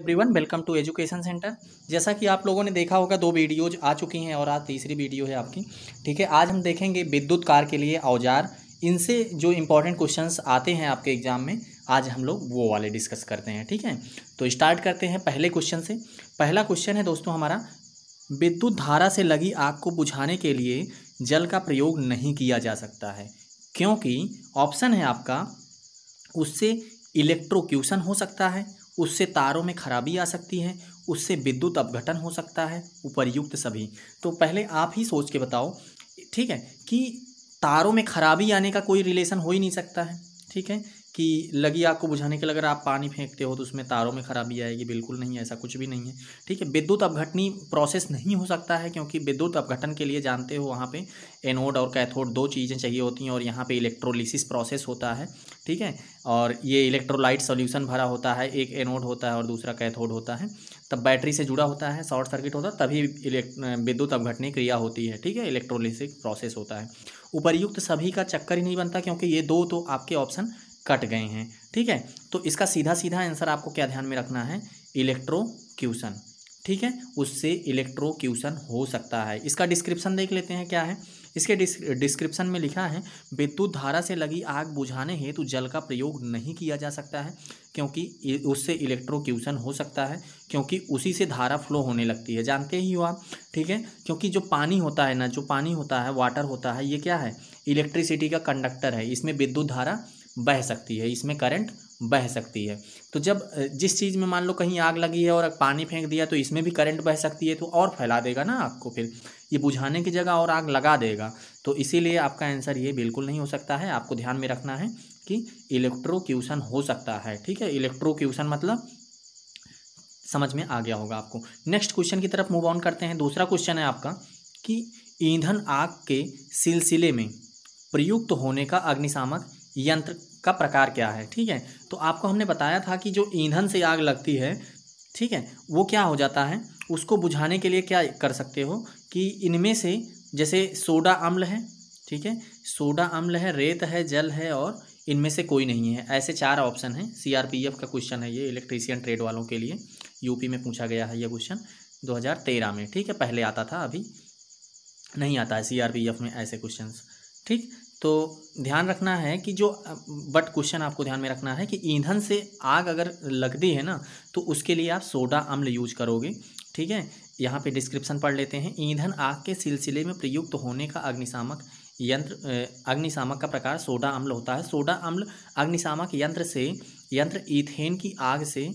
everyone welcome to education centre जैसा कि आप लोगों ने देखा होगा दो वीडियोज आ चुकी हैं और आज तीसरी वीडियो है आपकी ठीक है आज हम देखेंगे विद्युत कार के लिए औजार इनसे जो इम्पोर्टेंट क्वेश्चंस आते हैं आपके एग्जाम में आज हम लोग वो वाले डिस्कस करते हैं ठीक है तो स्टार्ट करते हैं पहले क्वेश्चन से पहला क्वेश्चन है दोस्तों हमारा विद्युत धारा से लगी आग को बुझाने के लिए जल का प्रयोग नहीं किया जा सकता है क्योंकि ऑप्शन है आपका उससे इलेक्ट्रोक्यूशन हो सकता है उससे तारों में खराबी आ सकती है उससे विद्युत अपघटन हो सकता है उपरयुक्त सभी तो पहले आप ही सोच के बताओ ठीक है कि तारों में खराबी आने का कोई रिलेशन हो ही नहीं सकता है ठीक है कि लगी आग को बुझाने के लिए अगर आप पानी फेंकते हो तो उसमें तारों में खराबी आएगी बिल्कुल नहीं ऐसा कुछ भी नहीं है ठीक है विद्युत अपघटनी प्रोसेस नहीं हो सकता है क्योंकि विद्युत अपघटन के लिए जानते हो वहाँ पे एनोड और कैथोड दो चीज़ें चाहिए होती हैं और यहाँ पे इलेक्ट्रोलिसिस प्रोसेस होता है ठीक है और ये इलेक्ट्रोलाइट सोल्यूशन भरा होता है एक एनोड होता है और दूसरा कैथोड होता है तब बैटरी से जुड़ा होता है शॉर्ट सर्किट होता है तभी विद्युत अपघटनी क्रिया होती है ठीक है इलेक्ट्रोलिसिक प्रोसेस होता है उपरयुक्त सभी का चक्कर ही नहीं बनता क्योंकि ये दो तो आपके ऑप्शन कट गए हैं ठीक है तो इसका सीधा सीधा आंसर आपको क्या ध्यान में रखना है इलेक्ट्रोक्यूशन ठीक है उससे इलेक्ट्रोक्यूशन हो सकता है इसका डिस्क्रिप्शन देख लेते हैं क्या है इसके डिस्क्रिप्शन में लिखा है विद्युत धारा से लगी आग बुझाने हेतु जल का प्रयोग नहीं किया जा सकता है क्योंकि उससे इलेक्ट्रोक्यूशन हो सकता है क्योंकि उसी से धारा फ्लो होने लगती है जानते ही हो आप ठीक है क्योंकि जो पानी होता है ना जो पानी होता है वाटर होता है ये क्या है इलेक्ट्रिसिटी का कंडक्टर है इसमें विद्युत धारा बह सकती है इसमें करंट बह सकती है तो जब जिस चीज़ में मान लो कहीं आग लगी है और पानी फेंक दिया तो इसमें भी करंट बह सकती है तो और फैला देगा ना आग को फिर ये बुझाने की जगह और आग लगा देगा तो इसीलिए आपका आंसर ये बिल्कुल नहीं हो सकता है आपको ध्यान में रखना है कि इलेक्ट्रोक्यूशन हो सकता है ठीक है इलेक्ट्रोक्यूशन मतलब समझ में आ गया होगा आपको नेक्स्ट क्वेश्चन की तरफ मूव ऑन करते हैं दूसरा क्वेश्चन है आपका कि ईंधन आग के सिलसिले में प्रयुक्त होने का अग्निशामक यंत्र का प्रकार क्या है ठीक है तो आपको हमने बताया था कि जो ईंधन से आग लगती है ठीक है वो क्या हो जाता है उसको बुझाने के लिए क्या कर सकते हो कि इनमें से जैसे सोडा अम्ल है ठीक है सोडा अम्ल है रेत है जल है और इनमें से कोई नहीं है ऐसे चार ऑप्शन हैं सीआरपीएफ का क्वेश्चन है ये इलेक्ट्रीशियन ट्रेड वालों के लिए यूपी में पूछा गया है ये क्वेश्चन 2013 में ठीक है पहले आता था अभी नहीं आता है सीआरपीएफ में ऐसे क्वेश्चन ठीक तो ध्यान रखना है कि जो बट क्वेश्चन आपको ध्यान में रखना है कि ईंधन से आग अगर लगती है ना तो उसके लिए आप सोडा अम्ल यूज करोगे ठीक है यहाँ पे डिस्क्रिप्शन पढ़ लेते हैं ईंधन आग के सिलसिले में प्रयुक्त होने का अग्निशामक यंत्र अग्निशामक का प्रकार सोडा अम्ल होता है सोडा अम्ल अग्निशामक यंत्र से यंत्र ईथेन की आग से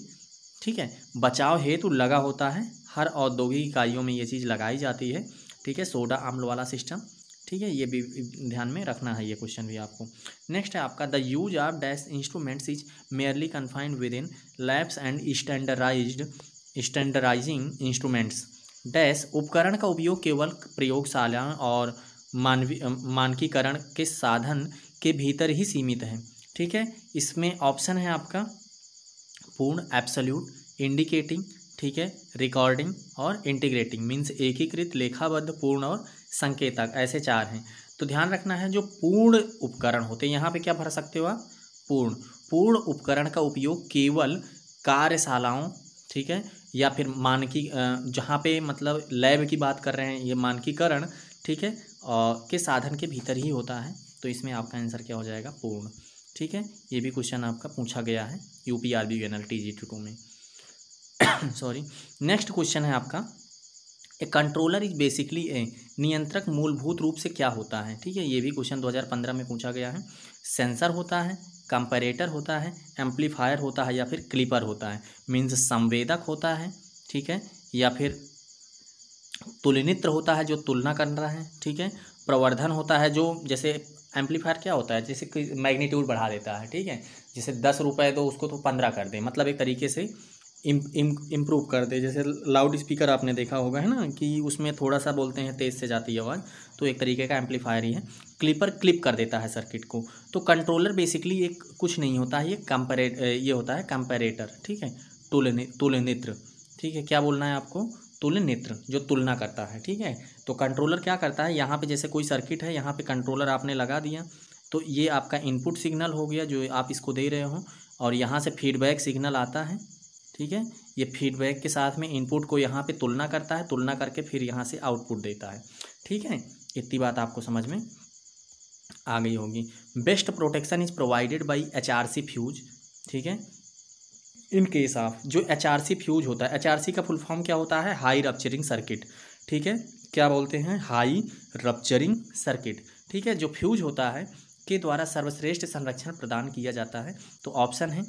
ठीक है बचाव हेतु लगा होता है हर औद्योगिक इकाइयों में ये चीज़ लगाई जाती है ठीक है सोडा अम्ल वाला सिस्टम ठीक है ये भी ध्यान में रखना है ये क्वेश्चन भी आपको नेक्स्ट है आपका the use of dash instruments is merely confined within labs and standardised standardising instruments dash उपकरण का उपयोग केवल प्रयोगशाला और मानवी मानकीकरण के साधन के भीतर ही सीमित है ठीक है इसमें ऑप्शन है आपका पूर्ण एब्सोल्यूट इंडिकेटिंग ठीक है रिकॉर्डिंग और इंटीग्रेटिंग मीन्स एकीकृत लेखाबद्ध पूर्ण और संकेतक ऐसे चार हैं तो ध्यान रखना है जो पूर्ण उपकरण होते हैं यहाँ पे क्या भर सकते हो आप पूर्ण पूर्ण उपकरण का उपयोग केवल कार्यशालाओं ठीक है या फिर मानकी जहाँ पे मतलब लैब की बात कर रहे हैं ये मानकीकरण ठीक है और के साधन के भीतर ही होता है तो इसमें आपका आंसर क्या हो जाएगा पूर्ण ठीक है ये भी क्वेश्चन आपका पूछा गया है U P R B N L T G two में सॉरी नेक्स्ट क्वेश्चन है आपका a controller is basically a नियंत्रक मूलभूत रूप से क्या होता है ठीक है ये भी क्वेश्चन 2015 में पूछा गया है सेंसर होता है कंपरेटर होता है एम्पलीफायर होता है या फिर क्लिपर होता है मीन्स संवेदक होता है ठीक है या फिर तुलनित्र होता है जो तुलना कर रहा है ठीक है प्रवर्धन होता है जो जैसे एम्पलीफायर क्या होता है जैसे मैग्नीट्यूड बढ़ा देता है ठीक है जैसे दस रुपये तो उसको तो पंद्रह कर दें मतलब एक तरीके से इम्प्रूव कर दे जैसे लाउड स्पीकर आपने देखा होगा है ना कि उसमें थोड़ा सा बोलते हैं तेज़ से जाती है आवाज़ तो एक तरीके का एम्पलीफायर ही है क्लिपर क्लिप कर देता है सर्किट को तो कंट्रोलर बेसिकली एक कुछ नहीं होता है ये कंपेरे ये होता है कंपेरेटर ठीक है तुल नेत्र ठीक है क्या बोलना है आपको तुल नेत्र जो तुलना करता है ठीक है तो कंट्रोलर क्या करता है यहाँ पर जैसे कोई सर्किट है यहाँ पर कंट्रोलर आपने लगा दिया तो ये आपका इनपुट सिग्नल हो गया जो आप इसको दे रहे हो और यहाँ से फीडबैक सिग्नल आता है ठीक है ये फीडबैक के साथ में इनपुट को यहाँ पे तुलना करता है तुलना करके फिर यहाँ से आउटपुट देता है ठीक है इतनी बात आपको समझ में आ गई होगी best protection is provided by H R C fuse ठीक है इन केस ऑफ जो एच आर सी फ्यूज होता है एच आर सी का फुल फॉर्म क्या होता है हाई रप्चरिंग सर्किट ठीक है क्या बोलते हैं हाई रपचरिंग सर्किट ठीक है जो फ्यूज होता है के द्वारा सर्वश्रेष्ठ संरक्षण प्रदान किया जाता है तो ऑप्शन है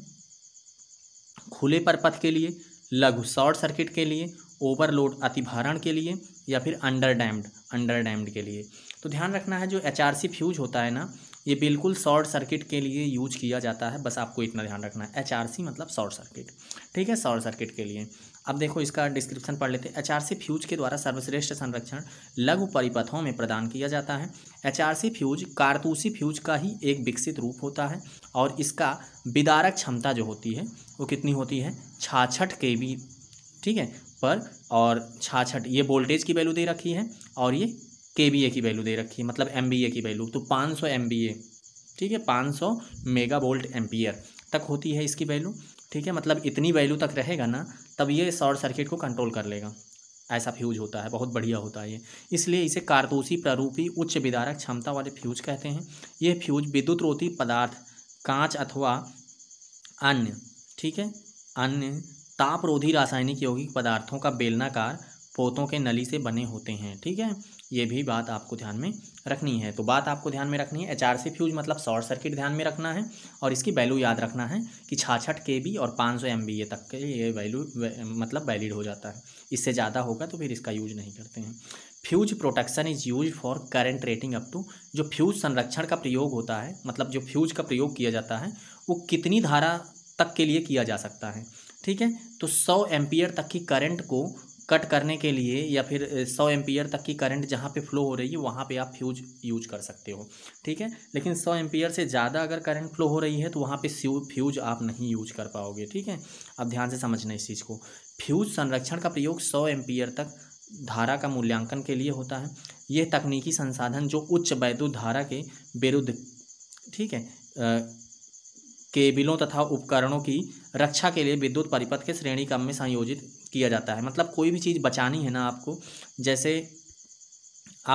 खुले परपथ के लिए लघु शॉर्ट सर्किट के लिए ओवरलोड अतिभारण के लिए या फिर अंडर डैम्ड अंडर डैम्ड के लिए तो ध्यान रखना है जो एच आर सी फ्यूज होता है ना ये बिल्कुल शॉर्ट सर्किट के लिए यूज किया जाता है बस आपको इतना ध्यान रखना है एच आर सी मतलब शॉर्ट सर्किट ठीक है शॉर्ट सर्किट के लिए अब देखो इसका डिस्क्रिप्शन पढ़ लेते हैं आर फ्यूज के द्वारा सर्वश्रेष्ठ संरक्षण लघु परिपथों में प्रदान किया जाता है एचआरसी फ्यूज कारतूसी फ्यूज का ही एक विकसित रूप होता है और इसका विदारक क्षमता जो होती है वो कितनी होती है छाछठ के बी ठीक है पर और छाछठ ये वोल्टेज की वैल्यू दे रखी है और ये के बी ए की वैल्यू दे रखी है मतलब एम बी ए की वैल्यू तो पाँच सौ एम बी ए ठीक है पाँच सौ मेगा वोल्ट एम्पियर तक होती है इसकी वैल्यू ठीक है मतलब इतनी वैल्यू तक रहेगा ना तब ये शॉर्ट सर्किट को कंट्रोल कर लेगा ऐसा फ्यूज होता है बहुत बढ़िया होता है ये इसलिए इसे कारतूसी प्ररूपी उच्च विदारक क्षमता वाले फ्यूज कहते हैं ये फ्यूज विद्युत रोती पदार्थ कांच अथवा अन्य ठीक है अन्य तापरोधी रासायनिक यौगिक पदार्थों का बेलनाकार पोतों के नली से बने होते हैं ठीक है ये भी बात आपको ध्यान में रखनी है तो बात आपको ध्यान में रखनी है एच आर सी फ्यूज मतलब शॉर्ट सर्किट ध्यान में रखना है और इसकी वैल्यू याद रखना है कि छाछठ के बी और पाँच सौ एम बी ए तक के ये वैल्यू मतलब वैलिड हो जाता है इससे ज़्यादा होगा तो फिर इसका यूज नहीं करते हैं fuse protection is use for current rating up to जो फ्यूज संरक्षण का प्रयोग होता है मतलब जो फ्यूज का प्रयोग किया जाता है वो कितनी धारा तक के लिए किया जा सकता है ठीक है तो सौ एम्पियर तक की करंट को कट करने के लिए या फिर सौ एम्पियर तक की करंट जहाँ पे फ्लो हो रही है वहाँ पे आप फ्यूज यूज कर सकते हो ठीक है लेकिन सौ एम्पियर से ज़्यादा अगर करंट फ्लो हो रही है तो वहाँ पे फ्यूज आप नहीं यूज कर पाओगे ठीक है अब ध्यान से समझना इस चीज़ को फ्यूज संरक्षण का प्रयोग सौ एम्पियर तक धारा का मूल्यांकन के लिए होता है यह तकनीकी संसाधन जो उच्च वैद्युत धारा के विरुद्ध ठीक है केबिलों तथा उपकरणों की रक्षा के लिए विद्युत परिपथ के श्रेणी क्रम में संयोजित किया जाता है मतलब कोई भी चीज़ बचानी है ना आपको जैसे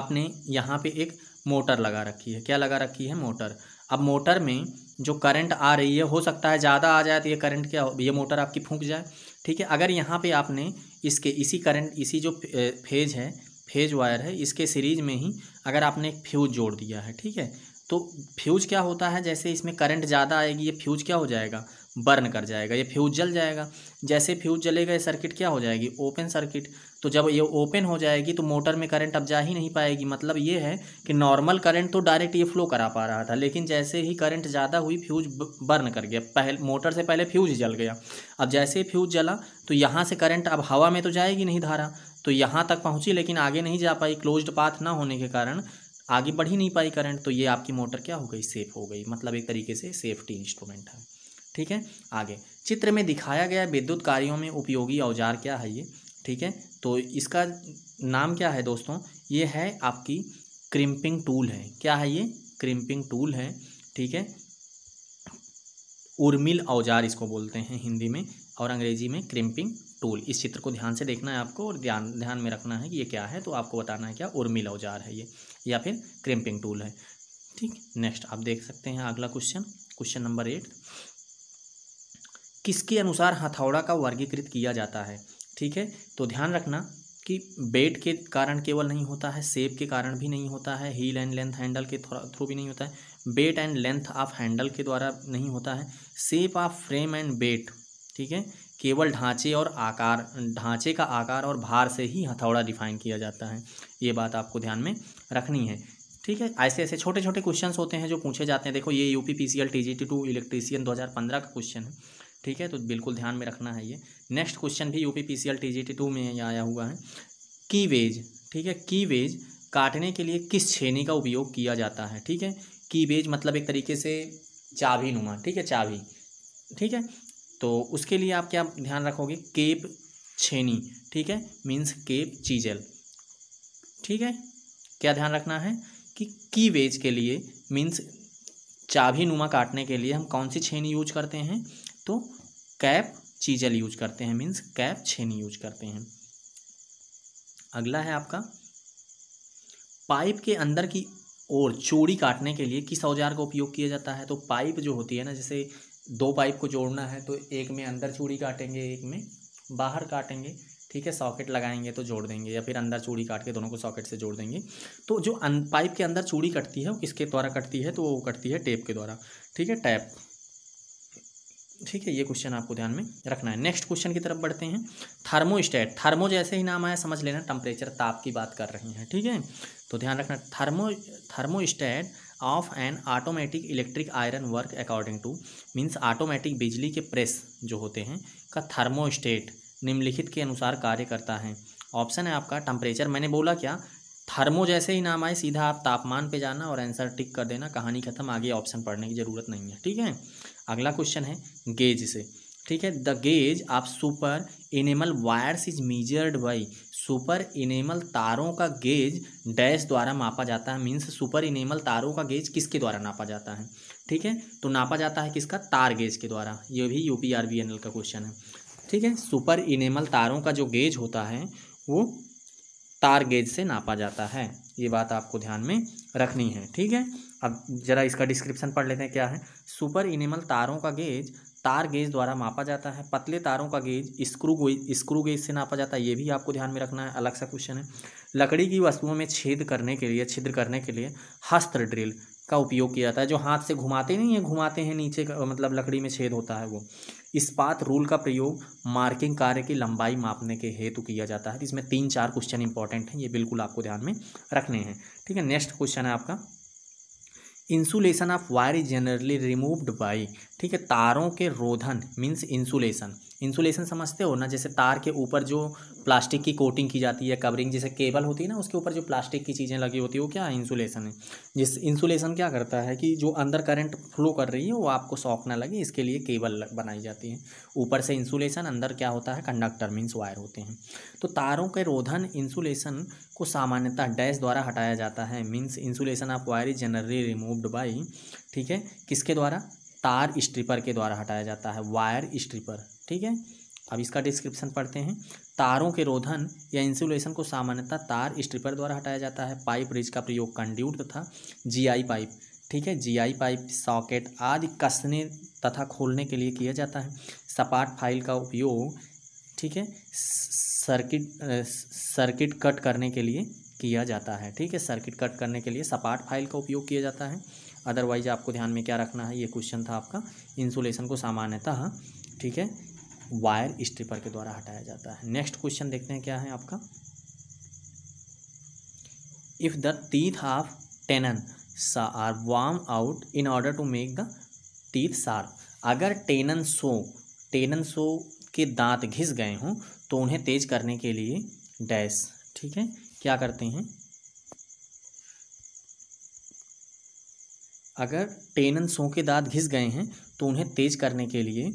आपने यहाँ पे एक मोटर लगा रखी है क्या लगा रखी है मोटर अब मोटर में जो करंट आ रही है हो सकता है ज़्यादा आ जाए तो ये करंट क्या ये मोटर आपकी फूंक जाए ठीक है अगर यहाँ पे आपने इसके इसी करंट इसी जो फेज है फेज वायर है इसके सीरीज में ही अगर आपने एक फ्यूज़ जोड़ दिया है ठीक है तो फ्यूज़ क्या होता है जैसे इसमें करंट ज़्यादा आएगी ये फ्यूज़ क्या हो जाएगा बर्न कर जाएगा ये फ्यूज़ जल जाएगा जैसे फ्यूज जलेगा ये सर्किट क्या हो जाएगी ओपन सर्किट तो जब ये ओपन हो जाएगी तो मोटर में करंट अब जा ही नहीं पाएगी मतलब ये है कि नॉर्मल करंट तो डायरेक्ट ये फ्लो करा पा रहा था लेकिन जैसे ही करंट ज़्यादा हुई फ्यूज बर्न कर गया पहले मोटर से पहले फ्यूज जल गया अब जैसे ही फ्यूज जला तो यहाँ से करंट अब हवा में तो जाएगी नहीं धारा तो यहाँ तक पहुँची लेकिन आगे नहीं जा पाई क्लोज पाथ ना होने के कारण आगे बढ़ ही नहीं पाई करंट तो ये आपकी मोटर क्या हो गई सेफ़ हो गई मतलब एक तरीके से सेफ्टी इंस्ट्रूमेंट है ठीक है आगे चित्र में दिखाया गया विद्युत कार्यों में उपयोगी औजार क्या है ये ठीक है तो इसका नाम क्या है दोस्तों ये है आपकी क्रिम्पिंग टूल है क्या है ये क्रिम्पिंग टूल है ठीक है उर्मिल औजार इसको बोलते हैं हिंदी में और अंग्रेजी में क्रिम्पिंग टूल इस चित्र को ध्यान से देखना है आपको और ध्यान ध्यान में रखना है कि ये क्या है तो आपको बताना है क्या उर्मिल औजार है ये या फिर क्रिम्पिंग टूल है ठीक नेक्स्ट आप देख सकते हैं अगला क्वेश्चन क्वेश्चन नंबर एट किसके अनुसार हथौड़ा का वर्गीकृत किया जाता है ठीक है तो ध्यान रखना कि बेट के कारण केवल नहीं होता है सेप के कारण भी नहीं होता है हील एंड लेंथ हैंडल के थ्रू भी नहीं होता है bet and length of handle के द्वारा नहीं होता है shape of frame and bet ठीक है केवल ढांचे और आकार ढांचे का आकार और भार से ही हथौड़ा डिफाइन किया जाता है ये बात आपको ध्यान में रखनी है ठीक है ऐसे ऐसे छोटे छोटे क्वेश्चन होते हैं जो पूछे जाते हैं देखो ये U P P C L T G T two electrician दो हज़ार पंद्रह का क्वेश्चन है ठीक है तो बिल्कुल ध्यान में रखना है ये नेक्स्ट क्वेश्चन भी UP P C L T G T two में ये आया हुआ है की वेज ठीक है कीवेज काटने के लिए किस छेनी का उपयोग किया जाता है ठीक है की वेज मतलब एक तरीके से चाभी नुमा ठीक है चाभी ठीक है तो उसके लिए आप क्या ध्यान रखोगे केप छेनी ठीक है मीन्स केप चीजल ठीक है क्या ध्यान रखना है कि की वेज के लिए मीन्स चाभी नुमा काटने के लिए हम कौन सी छेनी यूज करते हैं तो कैप चीजल यूज करते हैं मीन्स कैप छेनी यूज करते हैं अगला है आपका पाइप के अंदर की और चूड़ी काटने के लिए किस औजार का उपयोग किया जाता है तो पाइप जो होती है ना जैसे दो पाइप को जोड़ना है तो एक में अंदर चूड़ी काटेंगे एक में बाहर काटेंगे ठीक है सॉकेट लगाएंगे तो जोड़ देंगे या फिर अंदर चूड़ी काट के दोनों को सॉकेट से जोड़ देंगे तो जो पाइप के अंदर चूड़ी कटती है वो किसके द्वारा कटती है तो वो कटती है टेप के द्वारा ठीक है टैप ठीक है ये क्वेश्चन आपको ध्यान में रखना है नेक्स्ट क्वेश्चन की तरफ बढ़ते हैं थर्मोस्टेट थर्मो जैसे ही नाम आया समझ लेना टेम्परेचर ताप की बात कर रहे हैं ठीक है तो ध्यान रखना thermo thermostat of an automatic electric iron work according to means automatic बिजली के प्रेस जो होते हैं का थर्मोस्टेट निम्नलिखित के अनुसार कार्य करता है ऑप्शन है आपका टेम्परेचर मैंने बोला क्या थर्मो जैसे ही नाम आए सीधा आप तापमान पे जाना और आंसर टिक कर देना कहानी खत्म आगे ऑप्शन पढ़ने की ज़रूरत नहीं है ठीक है अगला क्वेश्चन है गेज से ठीक है the gauge of super enamel wires is measured by super enamel तारों का गेज डैश द्वारा मापा जाता है मीन्स सुपर इनेमल तारों का गेज किसके द्वारा नापा जाता है ठीक है तो नापा जाता है किसका तार गेज के द्वारा ये भी U P R B N L का क्वेश्चन है ठीक है सुपर इनेमल तारों का जो गेज होता है वो तार गेज से नापा जाता है ये बात आपको ध्यान में रखनी है ठीक है अब जरा इसका डिस्क्रिप्शन पढ़ लेते हैं क्या है सुपर इनिमल तारों का गेज तार गेज द्वारा मापा जाता है पतले तारों का गेज स्क्रू स्क्रू गेज से नापा जाता है ये भी आपको ध्यान में रखना है अलग सा क्वेश्चन है लकड़ी की वस्तुओं में छेद करने के लिए छिद्र करने के लिए हस्त ड्रिल का उपयोग किया जाता है जो हाथ से घुमाते नहीं है घुमाते हैं नीचे का मतलब लकड़ी में छेद होता है वो इस्पात रूल का प्रयोग मार्किंग कार्य की लंबाई मापने के हेतु किया जाता है इसमें तीन चार क्वेश्चन इंपॉर्टेंट हैं ये बिल्कुल आपको ध्यान में रखने हैं ठीक है नेक्स्ट क्वेश्चन है आपका insulation of wire is generally removed by ठीक है तारों के रोधन मीन्स इंसुलेशन इंसुलेशन समझते हो ना जैसे तार के ऊपर जो प्लास्टिक की कोटिंग की जाती है कवरिंग जैसे केबल होती है ना उसके ऊपर जो प्लास्टिक की चीज़ें लगी होती है वो क्या इंसुलेशन है जिस इंसुलेशन क्या करता है कि जो अंदर करंट फ्लो कर रही है वो आपको शॉक ना लगे इसके लिए केबल बनाई जाती है ऊपर से इंसुलेशन अंदर क्या होता है कंडक्टर मीन्स वायर होते हैं तो तारों के रोधन इंसुलेशन को सामान्यतः डैश द्वारा हटाया जाता है means insulation of wire is generally removed by ठीक है किसके द्वारा तार स्ट्रिपर के द्वारा हटाया जाता है वायर स्ट्रिपर ठीक है अब इसका डिस्क्रिप्शन पढ़ते हैं तारों के रोधन या इंसुलेशन को सामान्यतः तार स्ट्रिपर द्वारा हटाया जाता है पाइप रिज का प्रयोग कंड्यूट तथा जीआई पाइप ठीक है जीआई पाइप सॉकेट आदि कसने तथा खोलने के लिए किया जाता है सपाट फाइल का उपयोग ठीक है सर्किट सर्किट कट करने के लिए किया जाता है ठीक है सर्किट कट करने के लिए सपाट फाइल का उपयोग किया जाता है अदरवाइज आपको ध्यान में क्या रखना है ये क्वेश्चन था आपका इंसुलेशन को सामान्यतः ठीक है वायर स्ट्रिपर के द्वारा हटाया जाता है नेक्स्ट क्वेश्चन देखते हैं क्या है आपका if the teeth of tenon are worn out in order to make the teeth sharp अगर टेनन सो टेनन सो के दांत घिस गए हों तो उन्हें तेज करने के लिए डैश ठीक है क्या करते हैं अगर टेनन सो के दांत घिस गए हैं तो उन्हें तेज करने के लिए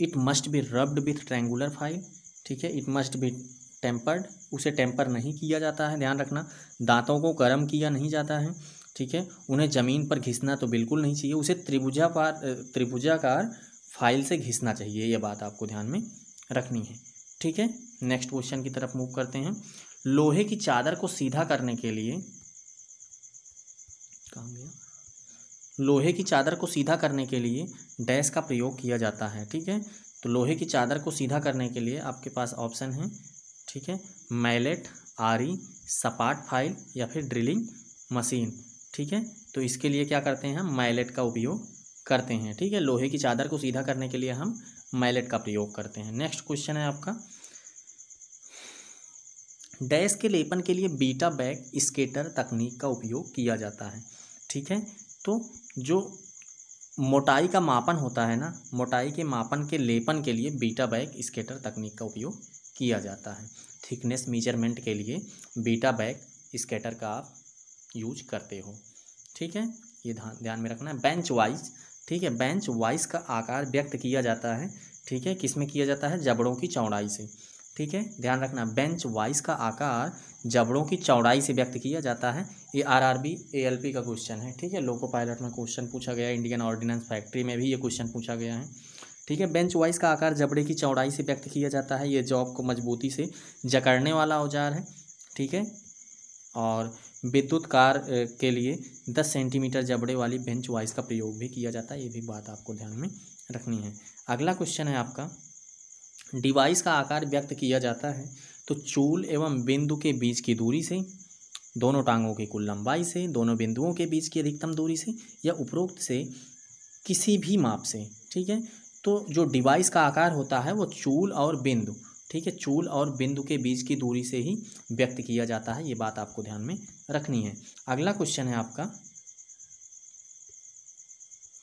it must be rubbed with triangular file ठीक है इट मस्ट बी टेम्पर्ड उसे टेम्पर नहीं किया जाता है ध्यान रखना दांतों को गर्म किया नहीं जाता है ठीक है उन्हें ज़मीन पर घिसना तो बिल्कुल नहीं चाहिए उसे त्रिभुजा पार त्रिभुजाकार फाइल से घिसना चाहिए यह बात आपको ध्यान में रखनी है ठीक है नेक्स्ट क्वेश्चन की तरफ मूव करते हैं लोहे की चादर को सीधा करने के लिए कहाँ गया लोहे की चादर को सीधा करने के लिए डैश का प्रयोग किया जाता है ठीक है तो लोहे की चादर को सीधा करने के लिए आपके पास ऑप्शन है ठीक है मैलेट आरी सपाट फाइल या फिर ड्रिलिंग मशीन ठीक है तो इसके लिए क्या करते हैं हम मैलेट का उपयोग करते हैं ठीक है लोहे की चादर को सीधा करने के लिए हम मैलेट का प्रयोग करते हैं नेक्स्ट क्वेश्चन है आपका डैश के लेपन के लिए बीटा बैग स्केटर तकनीक का उपयोग किया जाता है ठीक है तो जो मोटाई का मापन होता है ना मोटाई के मापन के लेपन के लिए बीटा बैग स्केटर तकनीक का उपयोग किया जाता है थिकनेस मेजरमेंट के लिए बीटा बैग स्केटर का आप यूज करते हो ठीक है ये ध्यान में रखना है बेंच वाइज ठीक है बेंच वाइज का आकार व्यक्त किया जाता है ठीक है किसमें किया जाता है जबड़ों की चौड़ाई से ठीक है ध्यान रखना बेंच वाइज का आकार जबड़ों की चौड़ाई से व्यक्त किया जाता है ये R R B A L P का क्वेश्चन है ठीक है लोको पायलट में क्वेश्चन पूछा गया इंडियन ऑर्डिनेंस फैक्ट्री में भी ये क्वेश्चन पूछा गया है ठीक है बेंच वाइज का आकार जबड़े की चौड़ाई से व्यक्त किया जाता है ये जॉब को मजबूती से जकड़ने वाला औजार है ठीक है और विद्युत कार के लिए दस सेंटीमीटर जबड़े वाली बेंच वाइज का प्रयोग भी किया जाता है ये भी बात आपको ध्यान में रखनी है अगला क्वेश्चन है आपका डिवाइस का आकार व्यक्त किया जाता है तो चूल एवं बिंदु के बीच की दूरी से दोनों टांगों की कुल लंबाई से दोनों बिंदुओं के बीच की अधिकतम दूरी से या उपरोक्त से किसी भी माप से ठीक है तो जो डिवाइस का आकार होता है वो चूल और बिंदु ठीक है चूल और बिंदु के बीच की दूरी से ही व्यक्त किया जाता है ये बात आपको ध्यान में रखनी है अगला क्वेश्चन है आपका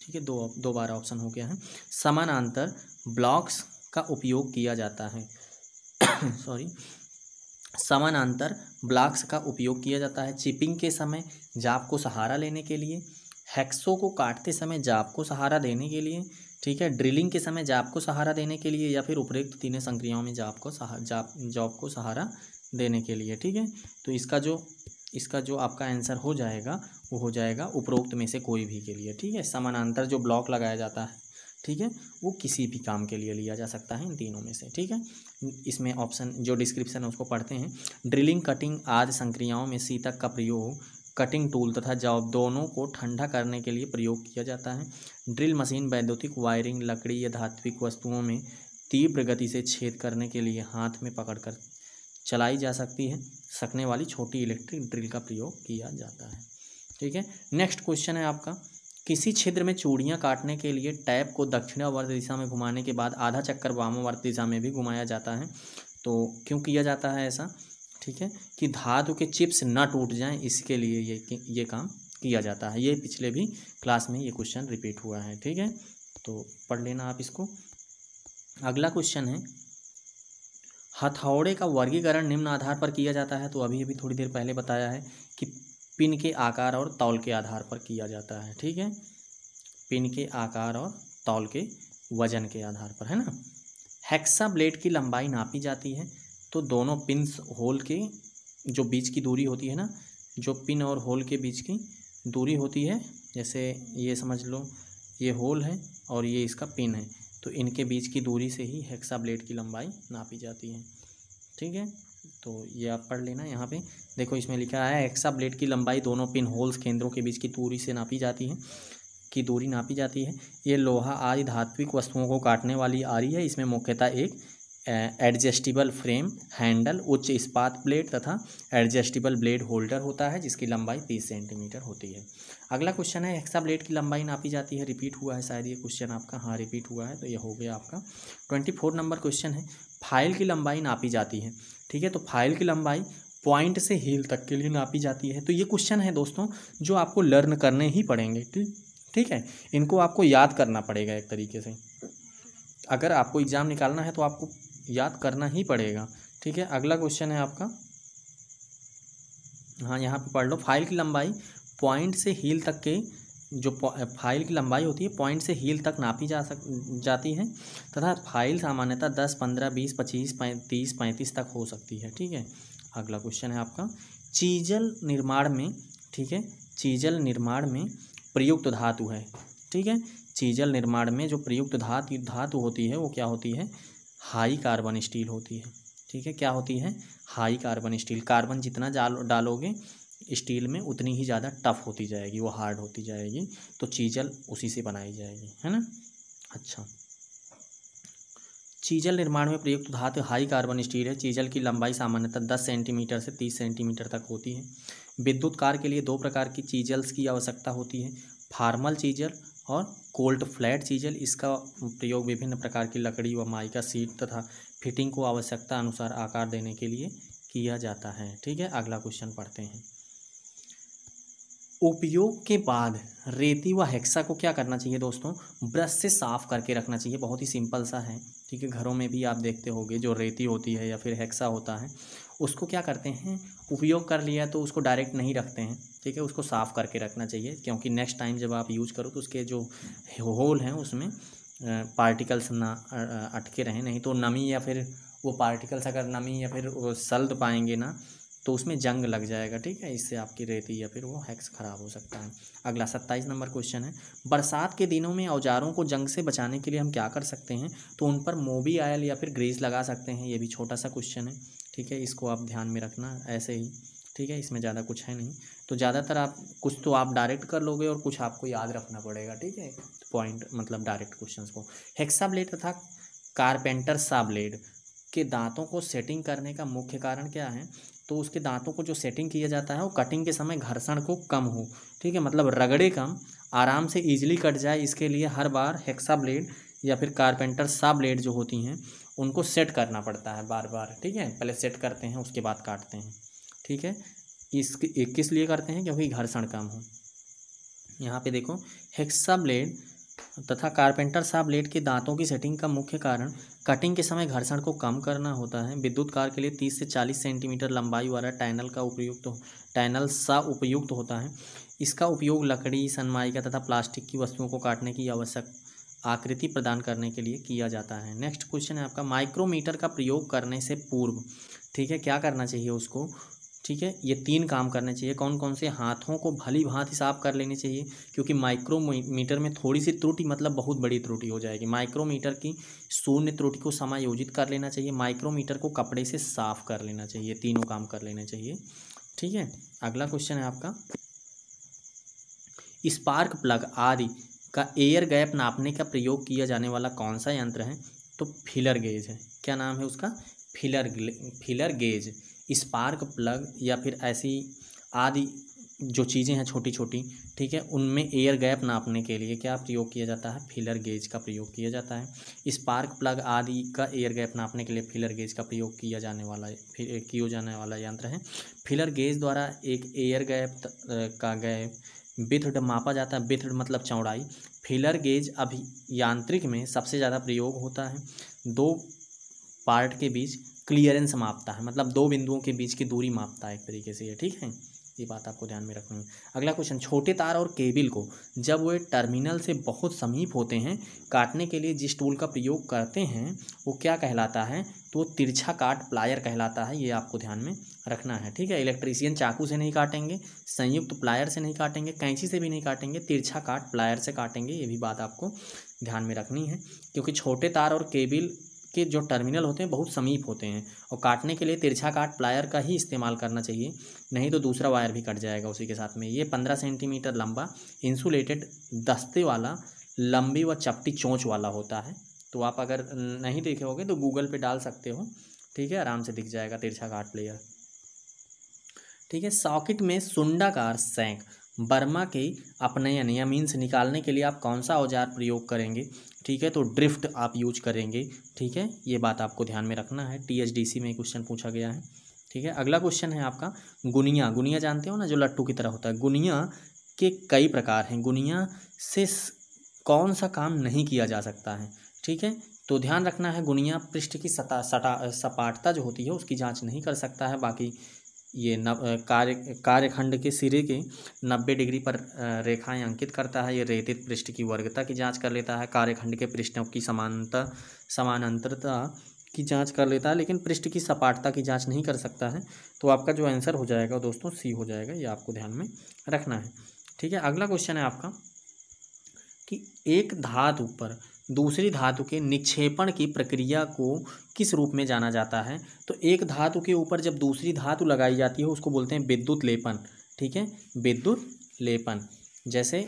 ठीक है दो दो बार ऑप्शन हो गया है समानांतर ब्लॉक्स का उपयोग किया जाता है सॉरी समानांतर ब्लॉक्स का उपयोग किया जाता है चिपिंग के समय जाप को सहारा लेने के लिए हैक्सों को काटते समय जाप को सहारा देने के लिए ठीक है ड्रिलिंग के समय जाप को सहारा देने के लिए या फिर उपरोक्त तीनों संक्रियाओं में जाप को सहा जाप जॉब को सहारा देने के लिए ठीक है तो इसका जो इसका जो आपका आंसर हो जाएगा वो हो जाएगा उपरोक्त में से कोई भी के लिए ठीक है समानांतर जो ब्लॉक लगाया जाता है ठीक है वो किसी भी काम के लिए लिया जा सकता है इन तीनों में से ठीक है इसमें ऑप्शन जो डिस्क्रिप्शन है उसको पढ़ते हैं ड्रिलिंग कटिंग आदि संक्रियाओं में सीतक का प्रयोग कटिंग टूल तथा जॉब दोनों को ठंडा करने के लिए प्रयोग किया जाता है ड्रिल मशीन वैद्युतिक वायरिंग लकड़ी या धात्विक वस्तुओं में तीव्र गति से छेद करने के लिए हाथ में पकड़कर चलाई जा सकती है सकने वाली छोटी इलेक्ट्रिक ड्रिल का प्रयोग किया जाता है ठीक है नेक्स्ट क्वेश्चन है आपका किसी छिद्र में चूड़ियाँ काटने के लिए टैप को दक्षिणावर्त दिशा में घुमाने के बाद आधा चक्कर वामावर्त दिशा में भी घुमाया जाता है तो क्यों किया जाता है ऐसा ठीक है कि धातु के चिप्स ना टूट जाएं इसके लिए ये ये काम किया जाता है ये पिछले भी क्लास में ये क्वेश्चन रिपीट हुआ है ठीक है तो पढ़ लेना आप इसको अगला क्वेश्चन है हथौड़े का वर्गीकरण निम्न आधार पर किया जाता है तो अभी अभी थोड़ी देर पहले बताया है पिन के आकार और तौल के आधार पर किया जाता है ठीक है पिन के आकार और तौल के वजन के आधार पर है ना हेक्सा ब्लेड की लंबाई नापी जाती है तो दोनों पिन्स होल के जो बीच की दूरी होती है ना जो पिन और होल के बीच की दूरी होती है जैसे ये समझ लो ये होल है और ये इसका पिन है तो इनके बीच की दूरी से ही हेक्सा ब्लेड की लंबाई नापी जाती है ठीक है तो ये आप पढ़ लेना यहाँ पे देखो इसमें लिखा है एक्सा ब्लेड की लंबाई दोनों पिन होल्स केंद्रों के बीच की दूरी से नापी जाती है की दूरी नापी जाती है ये लोहा आदि धात्विक वस्तुओं को काटने वाली आरी है इसमें मुख्यतः एक एडजस्टेबल फ्रेम हैंडल उच्च इस्पात ब्लेड तथा एडजस्टेबल ब्लेड होल्डर होता है जिसकी लंबाई तीस सेंटीमीटर होती है अगला क्वेश्चन है एक्सा ब्लेड की लंबाई नापी जाती है रिपीट हुआ है शायद ये क्वेश्चन आपका हाँ रिपीट हुआ है तो ये हो गया आपका ट्वेंटी फोर नंबर क्वेश्चन है फाइल की लंबाई नापी जाती है ठीक है तो फाइल की लंबाई पॉइंट से हील तक के लिए नापी जाती है तो ये क्वेश्चन है दोस्तों जो आपको लर्न करने ही पड़ेंगे ठीक है इनको आपको याद करना पड़ेगा एक तरीके से अगर आपको एग्ज़ाम निकालना है तो आपको याद करना ही पड़ेगा ठीक है अगला क्वेश्चन है आपका हाँ यहाँ पे पढ़ लो फाइल की लंबाई पॉइंट से हील तक के जो फाइल की लंबाई होती है पॉइंट से हील तक नापी जा सक जाती है तथा फाइल सामान्यतः दस पंद्रह बीस पच्चीस पैंतीस पैंतीस तक हो सकती है ठीक है अगला क्वेश्चन है आपका चीजल निर्माण में ठीक है चीजल निर्माण में प्रयुक्त धातु है ठीक है चीजल निर्माण में जो प्रयुक्त धातु धातु होती है वो क्या होती है हाई कार्बन स्टील होती है ठीक है क्या होती है हाई कार्बन स्टील कार्बन जितना डालोगे स्टील में उतनी ही ज़्यादा टफ़ होती जाएगी वो हार्ड होती जाएगी तो चीजल उसी से बनाई जाएगी है ना अच्छा चीजल निर्माण में प्रयुक्त धातु हाई कार्बन स्टील है चीजल की लंबाई सामान्यतः दस सेंटीमीटर से तीस सेंटीमीटर तक होती है विद्युत कार के लिए दो प्रकार की चीजल्स की आवश्यकता होती है फार्मल चीजल और कोल्ड फ्लैट चीजल इसका प्रयोग विभिन्न प्रकार की लकड़ी व माइका सीट तथा फिटिंग को आवश्यकता अनुसार आकार देने के लिए किया जाता है ठीक है अगला क्वेश्चन पढ़ते हैं उपयोग के बाद रेती व हेक्सा को क्या करना चाहिए दोस्तों ब्रश से साफ़ करके रखना चाहिए बहुत ही सिंपल सा है ठीक है घरों में भी आप देखते होंगे जो रेती होती है या फिर हेक्सा होता है उसको क्या करते हैं उपयोग कर लिया तो उसको डायरेक्ट नहीं रखते हैं ठीक है उसको साफ़ करके रखना चाहिए क्योंकि नेक्स्ट टाइम जब आप यूज करो तो उसके जो होल हैं उसमें पार्टिकल्स ना अटके रहें नहीं तो नमी या फिर वो पार्टिकल्स अगर नमी या फिर सल्द पाएंगे ना तो उसमें जंग लग जाएगा ठीक है इससे आपकी रेती या फिर वो हैक्स खराब हो सकता है अगला सत्ताईस नंबर क्वेश्चन है बरसात के दिनों में औजारों को जंग से बचाने के लिए हम क्या कर सकते हैं तो उन पर मोबी आयल या फिर ग्रीस लगा सकते हैं ये भी छोटा सा क्वेश्चन है ठीक है इसको आप ध्यान में रखना ऐसे ही ठीक है इसमें ज़्यादा कुछ है नहीं तो ज़्यादातर आप कुछ तो आप डायरेक्ट कर लोगे और कुछ आपको याद रखना पड़ेगा ठीक है पॉइंट मतलब डायरेक्ट क्वेश्चन को हेक्सा ब्लेड तथा कारपेंटर सा ब्लेड के दांतों को सेटिंग करने का मुख्य कारण क्या है तो उसके दांतों को जो सेटिंग किया जाता है वो कटिंग के समय घर्षण को कम हो ठीक है मतलब रगड़े कम आराम से ईजिली कट जाए इसके लिए हर बार हेक्सा ब्लेड या फिर कारपेंटर सा ब्लेड जो होती हैं उनको सेट करना पड़ता है बार बार ठीक है पहले सेट करते हैं उसके बाद काटते हैं ठीक है इस किस लिए करते हैं क्योंकि घर्षण कम हो यहाँ पे देखो हेक्सा ब्लेड तथा कारपेंटर साहब लेट के दांतों की सेटिंग का मुख्य कारण कटिंग के समय घर्षण को कम करना होता है विद्युत कार के लिए 30 से 40 सेंटीमीटर लंबाई वाला टैनल का उपयुक्त तो, टैनल सा उपयुक्त तो होता है इसका उपयोग लकड़ी सनमाइका तथा प्लास्टिक की वस्तुओं को काटने की आवश्यक आकृति प्रदान करने के लिए किया जाता है नेक्स्ट क्वेश्चन है आपका माइक्रोमीटर का प्रयोग करने से पूर्व ठीक है क्या करना चाहिए उसको ठीक है ये तीन काम करने चाहिए कौन कौन से हाथों को भली भांति साफ कर लेने चाहिए क्योंकि माइक्रोमीटर में थोड़ी सी त्रुटि मतलब बहुत बड़ी त्रुटि हो जाएगी माइक्रोमीटर की शून्य त्रुटि को समायोजित कर लेना चाहिए माइक्रोमीटर को कपड़े से साफ कर लेना चाहिए तीनों काम कर लेना चाहिए ठीक है अगला क्वेश्चन है आपका स्पार्क प्लग आदि का एयर गैप नापने का प्रयोग किया जाने वाला कौन सा यंत्र है तो फिलर गेज है क्या नाम है उसका feeler feeler gauge spark plug या फिर ऐसी आदि जो चीज़ें हैं छोटी छोटी ठीक है उनमें एयर गैप नापने के लिए क्या प्रयोग किया जाता है फिलर गेज का प्रयोग किया जाता है स्पार्क प्लग आदि का एयर गैप नापने के लिए फिलर गेज का प्रयोग किया जाने वाला फिर किया जाने वाला यंत्र है फिलर गेज द्वारा एक एयर गैप का गैप बिथड मापा जाता है बिथड मतलब चौड़ाई फिलर गेज अभियांत्रिक में सबसे ज़्यादा प्रयोग होता है दो पार्ट के बीच क्लियरेंस मापता है मतलब दो बिंदुओं के बीच की दूरी मापता है एक तरीके से ये ठीक है ये बात आपको ध्यान में रखनी है अगला क्वेश्चन छोटे तार और केबल को जब वे टर्मिनल से बहुत समीप होते हैं काटने के लिए जिस टूल का प्रयोग करते हैं वो क्या कहलाता है तो तिरछा काट प्लायर कहलाता है ये आपको ध्यान में रखना है ठीक है इलेक्ट्रीशियन चाकू से नहीं काटेंगे संयुक्त प्लायर से नहीं काटेंगे कैंची से भी नहीं काटेंगे तिरछा काट प्लायर से काटेंगे ये भी बात आपको ध्यान में रखनी है क्योंकि छोटे तार और केबिल के जो टर्मिनल होते हैं बहुत समीप होते हैं और काटने के लिए तिरछा काट प्लायर का ही इस्तेमाल करना चाहिए नहीं तो दूसरा वायर भी कट जाएगा उसी के साथ में ये पंद्रह सेंटीमीटर लंबा इंसुलेटेड दस्ते वाला लंबी व चपटी चोंच वाला होता है तो आप अगर नहीं देखे होगे तो गूगल पे डाल सकते हो ठीक है आराम से दिख जाएगा तिरछा काट प्लेयर ठीक है सॉकेट में सुंडाकार सैंक बर्मा के अपनयन या मीन्स निकालने के लिए आप कौन सा औजार प्रयोग करेंगे ठीक है तो ड्रिफ्ट आप यूज करेंगे ठीक है ये बात आपको ध्यान में रखना है टीएचडीसी में क्वेश्चन पूछा गया है ठीक है अगला क्वेश्चन है आपका गुनिया गुनिया जानते हो ना जो लट्टू की तरह होता है गुनिया के कई प्रकार हैं गुनिया से कौन सा काम नहीं किया जा सकता है ठीक है तो ध्यान रखना है गुनिया पृष्ठ की सता सटा सपाटता जो होती है उसकी जांच नहीं कर सकता है बाकी ये नव कार्य कार्यखंड के सिरे के नब्बे डिग्री पर रेखाएं अंकित करता है ये रेतित पृष्ठ की वर्गता की जांच कर लेता है कार्यखंड के पृष्ठों की समानता समानांतरता की जांच कर लेता है लेकिन पृष्ठ की सपाटता की जांच नहीं कर सकता है तो आपका जो आंसर हो जाएगा दोस्तों सी हो जाएगा ये आपको ध्यान में रखना है ठीक है अगला क्वेश्चन है आपका कि एक धातु पर दूसरी धातु के निक्षेपण की प्रक्रिया को किस रूप में जाना जाता है तो एक धातु के ऊपर जब दूसरी धातु लगाई जाती है उसको बोलते हैं विद्युत लेपन ठीक है विद्युत लेपन जैसे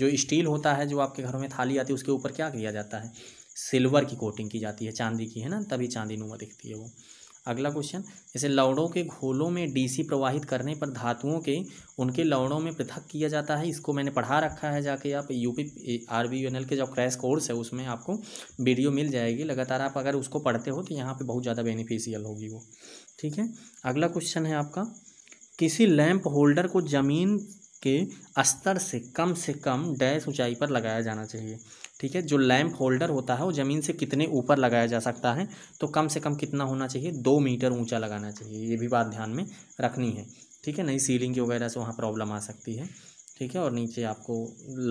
जो स्टील होता है जो आपके घरों में थाली आती है उसके ऊपर क्या किया जाता है सिल्वर की कोटिंग की जाती है चांदी की है ना तभी चांदी नुमा दिखती है वो अगला क्वेश्चन जैसे लवड़ों के घोलों में डीसी प्रवाहित करने पर धातुओं के उनके लवड़ों में पृथक किया जाता है इसको मैंने पढ़ा रखा है जाके आप UP R B N L के जो क्रैश कोर्स है उसमें आपको वीडियो मिल जाएगी लगातार आप अगर उसको पढ़ते हो तो यहाँ पर बहुत ज़्यादा बेनिफिशियल होगी वो ठीक है अगला क्वेश्चन है आपका किसी लैंप होल्डर को ज़मीन के स्तर से कम से कम डैश ऊंचाई पर लगाया जाना चाहिए ठीक है जो लैम्प होल्डर होता है वो ज़मीन से कितने ऊपर लगाया जा सकता है तो कम से कम कितना होना चाहिए दो मीटर ऊंचा लगाना चाहिए ये भी बात ध्यान में रखनी है ठीक है नहीं सीलिंग की वगैरह से वहाँ प्रॉब्लम आ सकती है ठीक है और नीचे आपको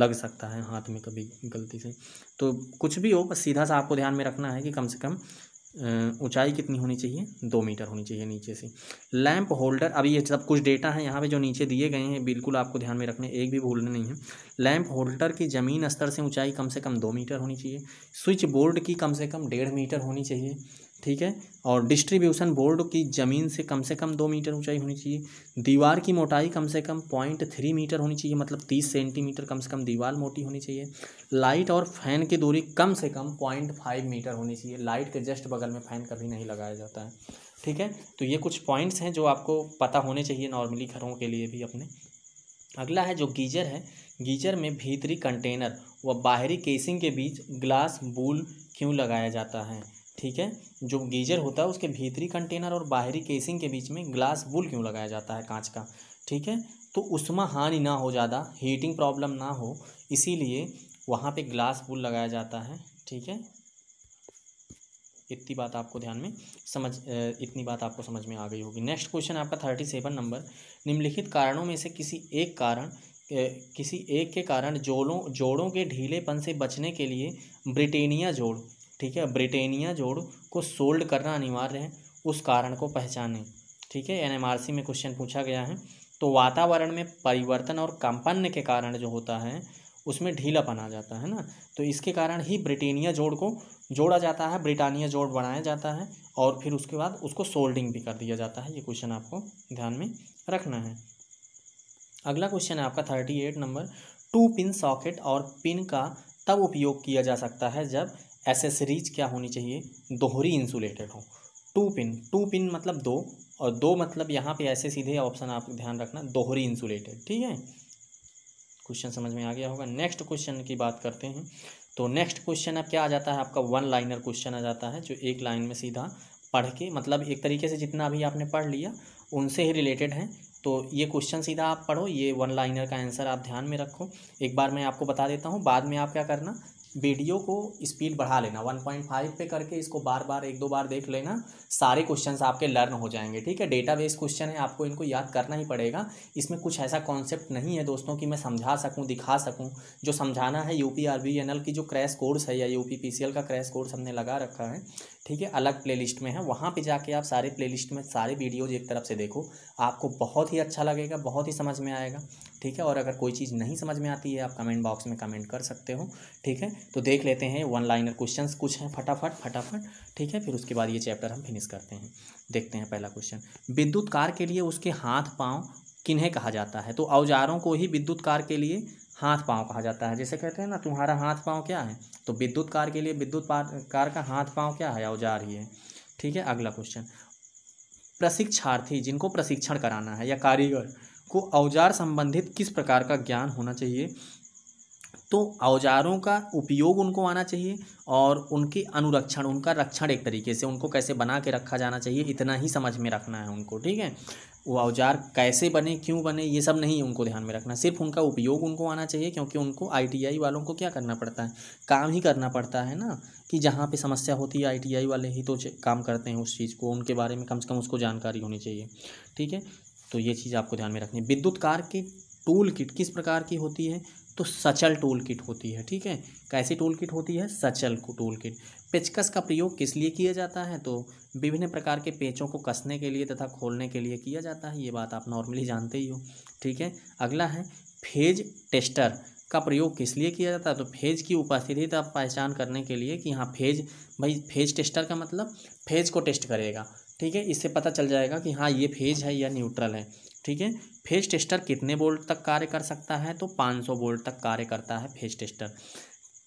लग सकता है हाथ में कभी गलती से तो कुछ भी हो बस सीधा सा आपको ध्यान में रखना है कि कम से कम ऊंचाई कितनी होनी चाहिए दो मीटर होनी चाहिए नीचे से लैंप होल्डर अभी ये सब कुछ डेटा है यहाँ पे जो नीचे दिए गए हैं बिल्कुल आपको ध्यान में रखने एक भी भूलने नहीं है लैंप होल्डर की ज़मीन स्तर से ऊंचाई कम से कम दो मीटर होनी चाहिए स्विच बोर्ड की कम से कम डेढ़ मीटर होनी चाहिए ठीक है और डिस्ट्रीब्यूशन बोर्ड की ज़मीन से कम से कम दो मीटर ऊंचाई होनी चाहिए दीवार की मोटाई कम से कम पॉइंट थ्री मीटर होनी चाहिए मतलब तीस सेंटीमीटर कम से कम दीवार मोटी होनी चाहिए लाइट और फैन की दूरी कम से कम पॉइंट फाइव मीटर होनी चाहिए लाइट के जस्ट बगल में फ़ैन कभी नहीं लगाया जाता है ठीक है तो ये कुछ पॉइंट्स हैं जो आपको पता होने चाहिए नॉर्मली घरों के लिए भी अपने अगला है जो गीजर है गीजर में भीतरी कंटेनर व बाहरी केसिंग के बीच ग्लास बूल क्यों लगाया जाता है ठीक है जो गीजर होता है उसके भीतरी कंटेनर और बाहरी केसिंग के बीच में ग्लास बुल क्यों लगाया जाता है कांच का ठीक है तो उसमें हानि ना हो ज़्यादा हीटिंग प्रॉब्लम ना हो इसीलिए वहाँ पे ग्लास बुल लगाया जाता है ठीक है इतनी बात आपको ध्यान में समझ इतनी बात आपको समझ में आ गई होगी नेक्स्ट क्वेश्चन आपका थर्टी सेवन नंबर निम्नलिखित कारणों में से किसी एक कारण किसी एक के कारण जोड़ों जोड़ों के ढीलेपन से बचने के लिए ब्रिटेनिया जोड़ ठीक है ब्रिटेनिया जोड़ को सोल्ड करना अनिवार्य है उस कारण को पहचानें ठीक है एनएमआरसी में क्वेश्चन पूछा गया है तो वातावरण में परिवर्तन और कंपन्न के कारण जो होता है उसमें ढीलापन आ जाता है ना तो इसके कारण ही ब्रिटेनिया जोड़ को जोड़ा जाता है ब्रिटानिया जोड़ बनाया जाता है और फिर उसके बाद उसको सोल्डिंग भी कर दिया जाता है ये क्वेश्चन आपको ध्यान में रखना है अगला क्वेश्चन है आपका thirty eight number two pin socket और पिन का तब उपयोग किया जा सकता है जब एसेसरीज क्या होनी चाहिए दोहरी इंसुलेटेड हो टू पिन टू पिन मतलब दो और दो मतलब यहाँ पे ऐसे सीधे ऑप्शन आप ध्यान रखना दोहरी इंसुलेटेड ठीक है क्वेश्चन समझ में आ गया होगा नेक्स्ट क्वेश्चन की बात करते हैं तो नेक्स्ट क्वेश्चन अब क्या आ जाता है आपका वन लाइनर क्वेश्चन आ जाता है जो एक लाइन में सीधा पढ़ के मतलब एक तरीके से जितना अभी आपने पढ़ लिया उनसे ही रिलेटेड है तो ये क्वेश्चन सीधा आप पढ़ो ये वन लाइनर का आंसर आप ध्यान में रखो एक बार मैं आपको बता देता हूँ बाद में आप क्या करना वीडियो को स्पीड बढ़ा लेना 1.5 पे करके इसको बार बार एक दो बार देख लेना सारे क्वेश्चन आपके लर्न हो जाएंगे ठीक है डेटाबेस क्वेश्चन है आपको इनको याद करना ही पड़ेगा इसमें कुछ ऐसा कॉन्सेप्ट नहीं है दोस्तों कि मैं समझा सकूँ दिखा सकूँ जो समझाना है यू पी की जो क्रैश कोर्स है या यू पी का क्रैश कोर्स हमने लगा रखा है ठीक है अलग प्लेलिस्ट में है वहाँ पे जाके आप सारे प्लेलिस्ट में सारे वीडियोज एक तरफ से देखो आपको बहुत ही अच्छा लगेगा बहुत ही समझ में आएगा ठीक है और अगर कोई चीज़ नहीं समझ में आती है आप कमेंट बॉक्स में कमेंट कर सकते हो ठीक है तो देख लेते हैं वन लाइनर क्वेश्चन कुछ हैं फटाफट फटाफट ठीक है फिर उसके बाद ये चैप्टर हम फिनिश करते हैं देखते हैं पहला क्वेश्चन विद्युत कार के लिए उसके हाथ पाँव किन्हें कहा जाता है तो औजारों को ही विद्युत कार के लिए हाथ पांव कहा जाता है जैसे कहते हैं ना तुम्हारा हाथ पांव क्या है तो विद्युत कार के लिए विद्युत कार का हाथ पाँव क्या है औजार ही है ठीक है अगला क्वेश्चन प्रशिक्षार्थी जिनको प्रशिक्षण कराना है या कारीगर को औजार संबंधित किस प्रकार का ज्ञान होना चाहिए तो औजारों का उपयोग उनको आना चाहिए और उनके अनुरक्षण उनका रक्षण एक तरीके से उनको कैसे बना के रखा जाना चाहिए इतना ही समझ में रखना है उनको ठीक है वो औजार कैसे बने क्यों बने ये सब नहीं उनको ध्यान में रखना सिर्फ उनका उपयोग उनको आना चाहिए क्योंकि उनको आईटीआई वालों को क्या करना पड़ता है काम ही करना पड़ता है ना कि जहाँ पे समस्या होती है आईटीआई वाले ही तो काम करते हैं उस चीज़ को उनके बारे में कम से कम उसको जानकारी होनी चाहिए ठीक है तो ये चीज़ आपको ध्यान में रखनी है विद्युत कार के टूल किट किस प्रकार की होती है तो सचल टूल किट होती है ठीक है कैसी टूल किट होती है सचल टूल किट पेचकस का प्रयोग किस लिए किया जाता है तो विभिन्न प्रकार के पेचों को कसने के लिए तथा खोलने के लिए किया जाता है ये बात आप नॉर्मली जानते ही हो ठीक है अगला है फेज टेस्टर का प्रयोग किस लिए किया जाता है तो फेज की उपस्थिति पहचान करने के लिए कि यहाँ फेज भाई फेज टेस्टर का मतलब फेज को टेस्ट करेगा ठीक है इससे पता चल जाएगा कि हाँ ये फेज है या न्यूट्रल है ठीक है फेज टेस्टर कितने वोल्ट तक कार्य कर सकता है तो 500 वोल्ट तक कार्य करता है फेज टेस्टर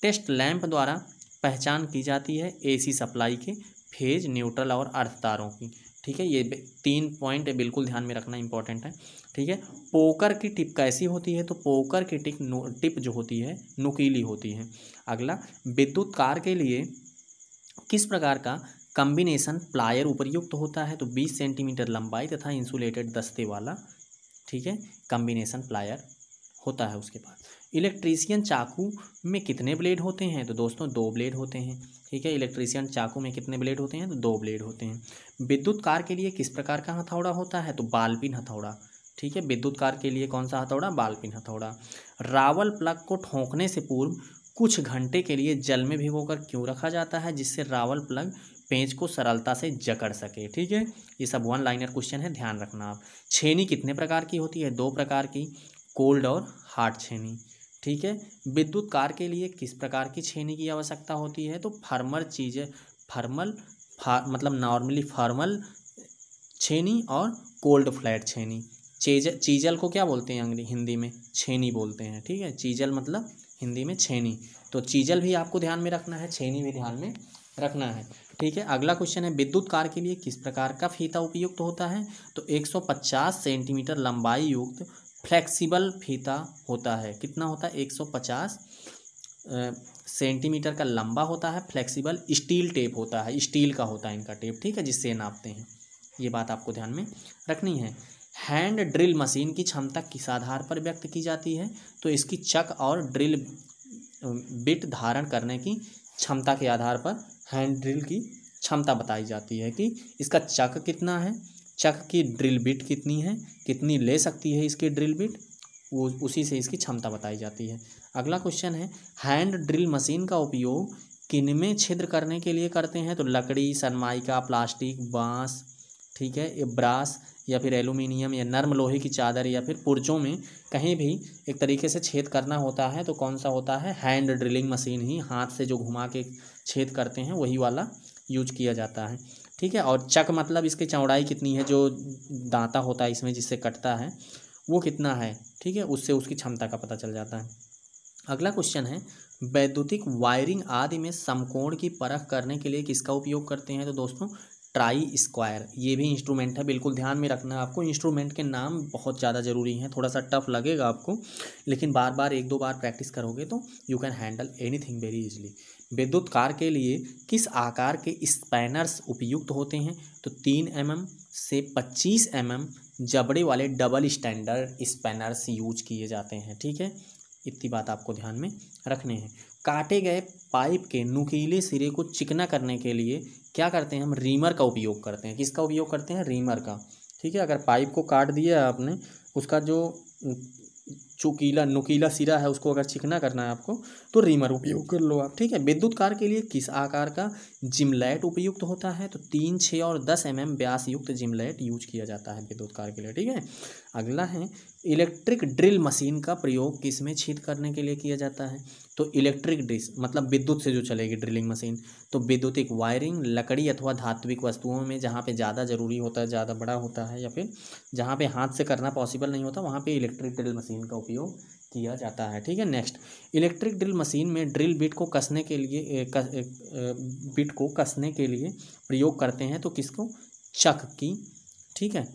टेस्ट लैंप द्वारा पहचान की जाती है एसी सप्लाई के फेज न्यूट्रल और अर्थ तारों की ठीक है ये तीन पॉइंट बिल्कुल ध्यान में रखना इंपॉर्टेंट है ठीक है पोकर की टिप कैसी होती है तो पोकर की टिप टिप जो होती है नुकीली होती है अगला विद्युत कार के लिए किस प्रकार का कम्बिनेशन प्लायर उपयुक्त होता है तो 20 सेंटीमीटर लंबाई तथा इंसुलेटेड दस्ते वाला ठीक है कम्बिनेसन प्लायर होता है उसके पास इलेक्ट्रीशियन चाकू में कितने ब्लेड होते हैं तो दोस्तों दो ब्लेड होते हैं ठीक है इलेक्ट्रीशियन चाकू में कितने ब्लेड होते हैं तो दो ब्लेड होते हैं विद्युत कार के लिए किस प्रकार का हथौड़ा होता है तो बालपिन हथौड़ा ठीक है विद्युत कार के लिए कौन सा हथौड़ा बालपिन हथौड़ा रावल प्लग को ठोंकने से पूर्व कुछ घंटे के लिए जल में भिगोकर क्यों रखा जाता है जिससे रावल प्लग पेज को सरलता से जकड़ सके ठीक है ये सब वन लाइनर क्वेश्चन है ध्यान रखना आप छेनी कितने प्रकार की होती है दो प्रकार की कोल्ड और हार्ड छेनी ठीक है विद्युत कार के लिए किस प्रकार की छेनी की आवश्यकता होती है तो फर्मल चीज़ें फर्मल फार, मतलब नॉर्मली फर्मल छेनी और कोल्ड फ्लैट छेनी चीज चीजल को क्या बोलते हैं अंग्रेजी हिंदी में छेनी बोलते हैं ठीक है चीजल मतलब हिंदी में छेनी तो चीजल भी आपको ध्यान में रखना है छेनी भी ध्यान में रखना है ठीक है अगला क्वेश्चन है विद्युत कार के लिए किस प्रकार का फीता उपयुक्त होता है तो 150 सेंटीमीटर लंबाई युक्त फ्लेक्सिबल फीता होता है कितना होता है 150 सेंटीमीटर का लंबा होता है फ्लेक्सिबल स्टील टेप होता है स्टील का होता है इनका टेप ठीक है जिससे नापते हैं ये बात आपको ध्यान में रखनी है हैंड ड्रिल मशीन की क्षमता किस आधार पर व्यक्त की जाती है तो इसकी चक और ड्रिल बिट धारण करने की क्षमता के आधार पर हैंड ड्रिल की क्षमता बताई जाती है कि इसका चक कितना है चक की ड्रिल बिट कितनी है कितनी ले सकती है इसकी ड्रिल बिट वो उसी से इसकी क्षमता बताई जाती है अगला क्वेश्चन है हैंड ड्रिल मशीन का उपयोग किन में छिद्र करने के लिए करते हैं तो लकड़ी सनमाइका प्लास्टिक बांस ठीक है ये ब्रास या फिर एलुमिनियम या नर्म लोहे की चादर या फिर पुर्जों में कहीं भी एक तरीके से छेद करना होता है तो कौन सा होता है हैंड ड्रिलिंग मशीन ही हाथ से जो घुमा के छेद करते हैं वही वाला यूज किया जाता है ठीक है और चक मतलब इसकी चौड़ाई कितनी है जो दाँता होता है इसमें जिससे कटता है वो कितना है ठीक है उससे उसकी क्षमता का पता चल जाता है अगला क्वेश्चन है वैद्युतिक वायरिंग आदि में समकोण की परख करने के लिए किसका उपयोग करते हैं तो दोस्तों ट्राई स्क्वायर ये भी इंस्ट्रूमेंट है बिल्कुल ध्यान में रखना है आपको इंस्ट्रूमेंट के नाम बहुत ज़्यादा ज़रूरी हैं थोड़ा सा टफ लगेगा आपको लेकिन बार बार एक दो बार प्रैक्टिस करोगे तो you can handle anything very easily विद्युत कार के लिए किस आकार के स्पैनर्स उपयुक्त होते हैं तो तीन एम mm से पच्चीस एम mm जबड़े वाले डबल स्टैंडर्ड स्पैनर्स यूज किए जाते हैं ठीक है इतनी बात आपको ध्यान में रखने हैं काटे गए पाइप के नुकीले सिरे को चिकना करने के लिए क्या करते हैं हम रीमर का उपयोग करते हैं किसका उपयोग करते हैं रीमर का ठीक है अगर पाइप को काट दिया आपने उसका जो चुकीला नुकीला सिरा है उसको अगर चिकना करना है आपको तो रीमर उपयोग कर लो आप ठीक है विद्युत कार के लिए किस आकार का जिमलेट उपयुक्त होता है तो तीन छः और दस एम एम ब्यास युक्त जिमलेट यूज किया जाता है विद्युत कार्य के लिए ठीक है अगला है इलेक्ट्रिक ड्रिल मशीन का प्रयोग किस में छेद करने के लिए किया जाता है तो इलेक्ट्रिक ड्रिस मतलब विद्युत से जो चलेगी ड्रिलिंग मशीन तो विद्युतिक वायरिंग लकड़ी अथवा धात्विक वस्तुओं में जहाँ पे ज़्यादा ज़रूरी होता है ज़्यादा बड़ा होता है या फिर जहाँ पे हाथ से करना पॉसिबल नहीं होता वहाँ पे इलेक्ट्रिक ड्रिल मशीन का उपयोग किया जाता है ठीक है नेक्स्ट इलेक्ट्रिक ड्रिल मशीन में ड्रिल बिट को कसने के लिए बिट को कसने के लिए प्रयोग करते हैं तो किसको चक की ठीक है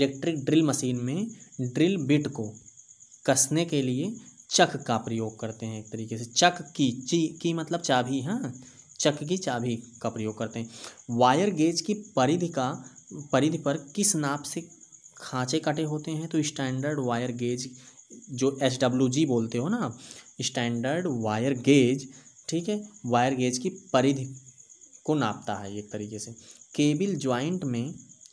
इलेक्ट्रिक ड्रिल मशीन में ड्रिल बिट को कसने के लिए चक का प्रयोग करते हैं एक तरीके से चक की ची की मतलब चाबी हाँ चक की चाबी का प्रयोग करते हैं वायर गेज की परिधि का परिधि पर किस नाप से खाँचे काटे होते हैं तो स्टैंडर्ड वायर गेज जो एच डब्ल्यू जी बोलते हो ना स्टैंडर्ड वायर गेज ठीक है वायर गेज की परिधि को नापता है एक तरीके से केबिल ज्वाइंट में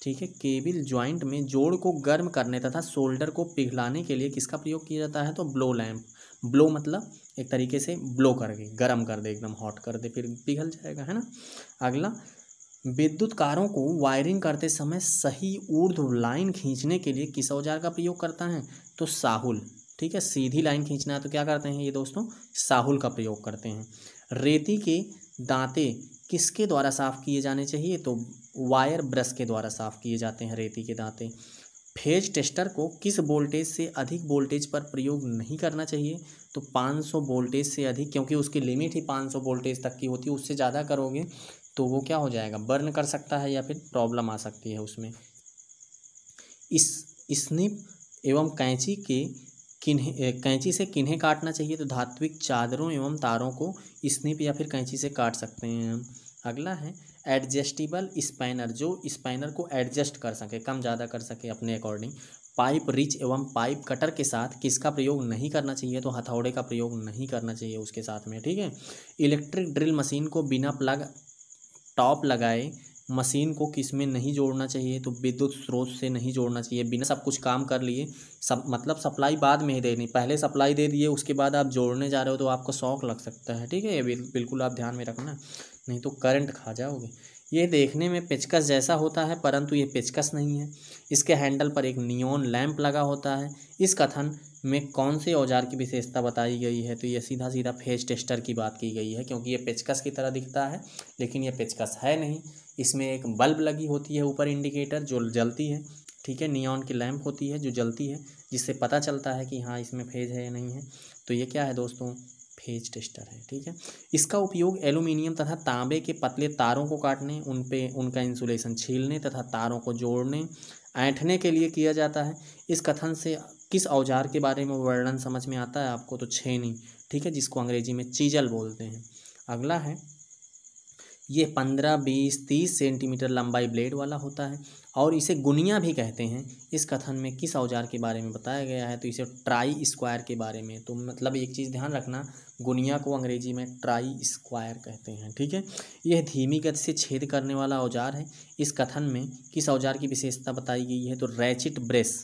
ठीक है केबिल ज्वाइंट में जोड़ को गर्म करने तथा शोल्डर को पिघलाने के लिए किसका प्रयोग किया जाता है तो ब्लो लैम्प ब्लो मतलब एक तरीके से ब्लो करके गर्म कर दे एकदम हॉट कर दे फिर पिघल जाएगा है ना अगला विद्युत कारों को वायरिंग करते समय सही ऊर्ध लाइन खींचने के लिए किस औजार का प्रयोग करता है तो साहुल ठीक है सीधी लाइन खींचना है तो क्या करते हैं ये दोस्तों साहुल का प्रयोग करते हैं रेती के दांते किसके द्वारा साफ किए जाने चाहिए तो वायर ब्रश के द्वारा साफ किए जाते हैं रेती के दांते फेज टेस्टर को किस वोल्टेज से अधिक वोल्टेज पर प्रयोग नहीं करना चाहिए तो 500 वोल्टेज से अधिक क्योंकि उसकी लिमिट ही 500 वोल्टेज तक की होती है उससे ज़्यादा करोगे तो वो क्या हो जाएगा बर्न कर सकता है या फिर प्रॉब्लम आ सकती है उसमें इस स्निप एवं कैंची के किन्हें कैंची से किन्हें काटना चाहिए तो धात्विक चादरों एवं तारों को स्निप या फिर कैंची से काट सकते हैं हम अगला है एडजस्टेबल स्पैनर जो स्पाइनर को एडजस्ट कर सके कम ज़्यादा कर सके अपने अकॉर्डिंग पाइप रिच एवं पाइप कटर के साथ किसका प्रयोग नहीं करना चाहिए तो हथौड़े का प्रयोग नहीं करना चाहिए उसके साथ में ठीक है इलेक्ट्रिक ड्रिल मशीन को बिना प्लग टॉप लगाए मशीन को किस में नहीं जोड़ना चाहिए तो विद्युत स्रोत से नहीं जोड़ना चाहिए बिना सब कुछ काम कर लिए सब मतलब सप्लाई बाद में ही देनी पहले सप्लाई दे दिए उसके बाद आप जोड़ने जा रहे हो तो आपको शौक लग सकता है ठीक है ये बिल्कुल आप ध्यान में रखना नहीं तो करंट खा जाओगे ये देखने में पेचकस जैसा होता है परंतु ये पेचकस नहीं है इसके हैंडल पर एक नियोन लैंप लगा होता है इस कथन में कौन से औजार की विशेषता बताई गई है तो ये सीधा सीधा फेज टेस्टर की बात की गई है क्योंकि ये पेचकस की तरह दिखता है लेकिन ये पेचकस है नहीं इसमें एक बल्ब लगी होती है ऊपर इंडिकेटर जो जलती है ठीक है नियॉन की लैंप होती है जो जलती है जिससे पता चलता है कि हाँ इसमें फेज है या नहीं है तो ये क्या है दोस्तों फेज टेस्टर है ठीक है इसका उपयोग एलुमिनियम तथा तांबे के पतले तारों को काटने उन पे उनका इंसुलेशन छीलने तथा तारों को जोड़ने ऐंठने के लिए किया जाता है इस कथन से किस औजार के बारे में वर्णन समझ में आता है आपको तो छेनी ठीक है जिसको अंग्रेजी में चीजल बोलते हैं अगला है ये पंद्रह बीस तीस सेंटीमीटर लंबाई ब्लेड वाला होता है और इसे गुनिया भी कहते हैं इस कथन में किस औजार के बारे में बताया गया है तो इसे ट्राई स्क्वायर के बारे में तो मतलब एक चीज़ ध्यान रखना गुनिया को अंग्रेजी में ट्राई स्क्वायर कहते हैं ठीक है यह धीमी गति से छेद करने वाला औजार है इस कथन में किस औजार की विशेषता बताई गई है तो रैचिट ब्रेस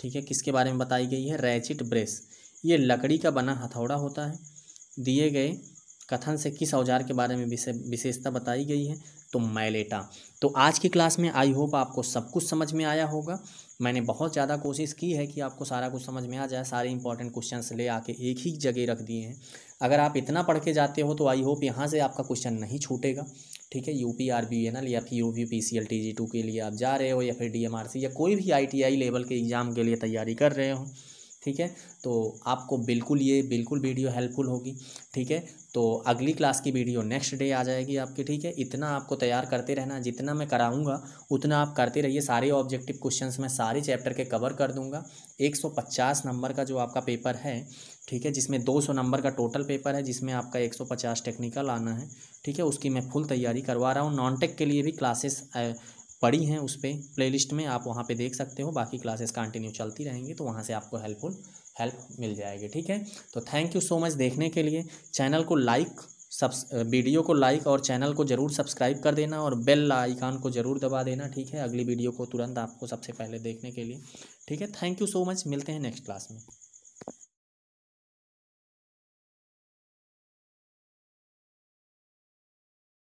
ठीक है किसके बारे में बताई गई है रैचिट ब्रेस ये लकड़ी का बना हथौड़ा होता है दिए गए कथन से किस औजार के बारे में विशेषता बताई गई है तो मैलेटा तो आज की क्लास में आई होप आपको सब कुछ समझ में आया होगा मैंने बहुत ज़्यादा कोशिश की है कि आपको सारा कुछ समझ में आ जाए सारे इंपॉर्टेंट क्वेश्चन ले आके एक ही जगह रख दिए हैं अगर आप इतना पढ़ के जाते हो तो आई होप यहाँ से आपका क्वेश्चन नहीं छूटेगा ठीक है U P R B N L या फिर U P P C L T G two के लिए आप जा रहे हो या फिर डी एम आर सी या कोई भी आई टी आई लेवल के एग्ज़ाम के लिए तैयारी कर रहे हो ठीक है तो आपको बिल्कुल ये बिल्कुल वीडियो हेल्पफुल होगी ठीक है तो अगली क्लास की वीडियो नेक्स्ट डे आ जाएगी आपकी ठीक है इतना आपको तैयार करते रहना जितना मैं कराऊंगा उतना आप करते रहिए सारे ऑब्जेक्टिव क्वेश्चंस मैं सारे चैप्टर के कवर कर दूंगा 150 नंबर का जो आपका पेपर है ठीक है जिसमें 200 नंबर का टोटल पेपर है जिसमें आपका 150 टेक्निकल आना है ठीक है उसकी मैं फुल तैयारी करवा रहा हूँ नॉन टेक के लिए भी क्लासेस पड़ी हैं उस पर प्ले लिस्ट में आप वहाँ पर देख सकते हो बाकी क्लासेस कंटिन्यू चलती रहेंगी तो वहाँ से आपको हेल्पफुल हेल्प मिल जाएगी ठीक है तो थैंक यू सो मच देखने के लिए चैनल को लाइक सब्स वीडियो को लाइक और चैनल को ज़रूर सब्सक्राइब कर देना और बेल आइकान को ज़रूर दबा देना ठीक है अगली वीडियो को तुरंत आपको सबसे पहले देखने के लिए ठीक है थैंक यू सो मच मिलते हैं नेक्स्ट क्लास में